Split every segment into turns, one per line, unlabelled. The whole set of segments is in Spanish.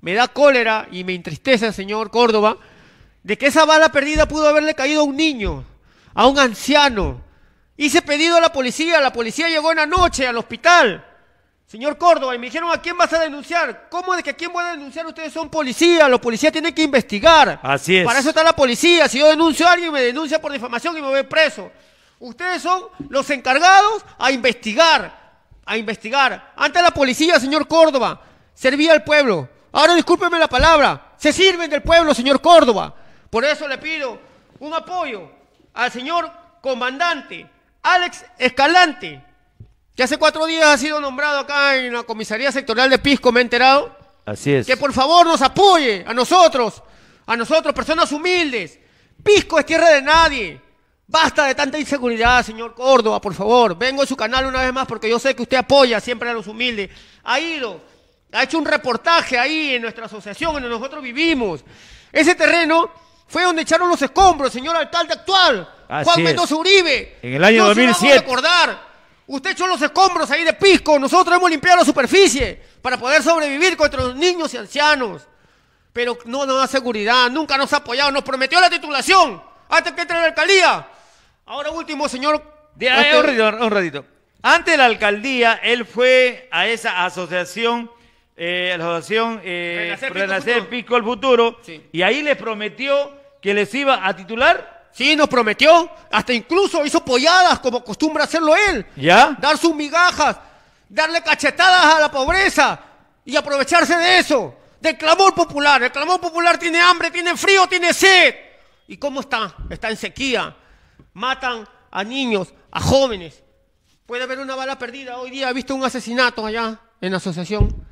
me da cólera y me entristece, señor Córdoba, de que esa bala perdida pudo haberle caído a un niño, a un anciano. Hice pedido a la policía, la policía llegó en la noche al hospital. Señor Córdoba, y me dijeron, ¿a quién vas a denunciar? ¿Cómo de que a quién voy a denunciar? Ustedes son policías, los policías tienen que investigar.
Así es. Para eso
está la policía. Si yo denuncio a alguien, me denuncia por difamación y me voy preso. Ustedes son los encargados a investigar, a investigar. Ante la policía, señor Córdoba, servía al pueblo. Ahora discúlpeme la palabra, se sirven del pueblo, señor Córdoba. Por eso le pido un apoyo al señor comandante Alex Escalante, que hace cuatro días ha sido nombrado acá en la comisaría sectorial de Pisco, me he enterado. Así es. Que por favor nos apoye a nosotros, a nosotros, personas humildes. Pisco es tierra de nadie. Basta de tanta inseguridad, señor Córdoba, por favor. Vengo a su canal una vez más porque yo sé que usted apoya siempre a los humildes. Ha ido ha hecho un reportaje ahí en nuestra asociación, en donde nosotros vivimos. Ese terreno fue donde echaron los escombros, señor alcalde actual, Juan Mendoza Uribe. En el año 2007. recordar. Usted echó los escombros ahí de pisco, nosotros hemos limpiado la superficie para poder sobrevivir contra los niños y ancianos. Pero no nos da seguridad, nunca nos ha apoyado, nos prometió la titulación
antes que entre en la alcaldía. Ahora último, señor. un ratito. Antes de la alcaldía, él fue a esa asociación eh, la asociación eh, Renacer, Pico Futuro, y ahí les prometió que les iba a titular. Sí, nos prometió, hasta incluso hizo polladas, como acostumbra hacerlo él. Dar
sus migajas, darle cachetadas a la pobreza y aprovecharse de eso, del clamor popular. El clamor popular tiene hambre, tiene frío, tiene sed. ¿Y cómo está? Está en sequía. Matan a niños, a jóvenes. Puede haber una bala perdida. Hoy día he visto un asesinato allá en la asociación.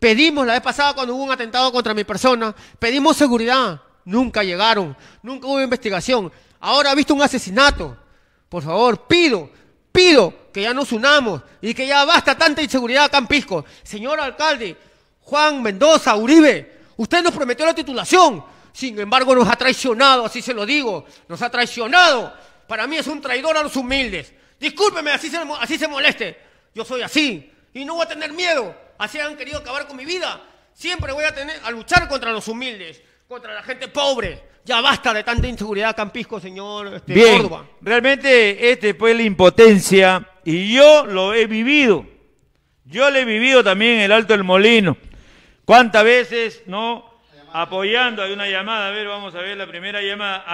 Pedimos la vez pasada cuando hubo un atentado contra mi persona, pedimos seguridad, nunca llegaron, nunca hubo investigación. Ahora ha visto un asesinato. Por favor, pido, pido que ya nos unamos y que ya basta tanta inseguridad Pisco. Señor alcalde, Juan Mendoza Uribe, usted nos prometió la titulación, sin embargo nos ha traicionado, así se lo digo, nos ha traicionado. Para mí es un traidor a los humildes. Discúlpeme, así se, así se moleste. Yo soy así y no voy a tener miedo así han querido acabar con mi vida. Siempre voy a tener a luchar contra los humildes, contra la gente pobre. Ya basta de tanta inseguridad, Campisco, señor este, Bien,
Realmente este fue la impotencia y yo lo he vivido. Yo lo he vivido también en el Alto del Molino. ¿Cuántas veces no apoyando? Hay una llamada, a ver, vamos a ver la primera llamada.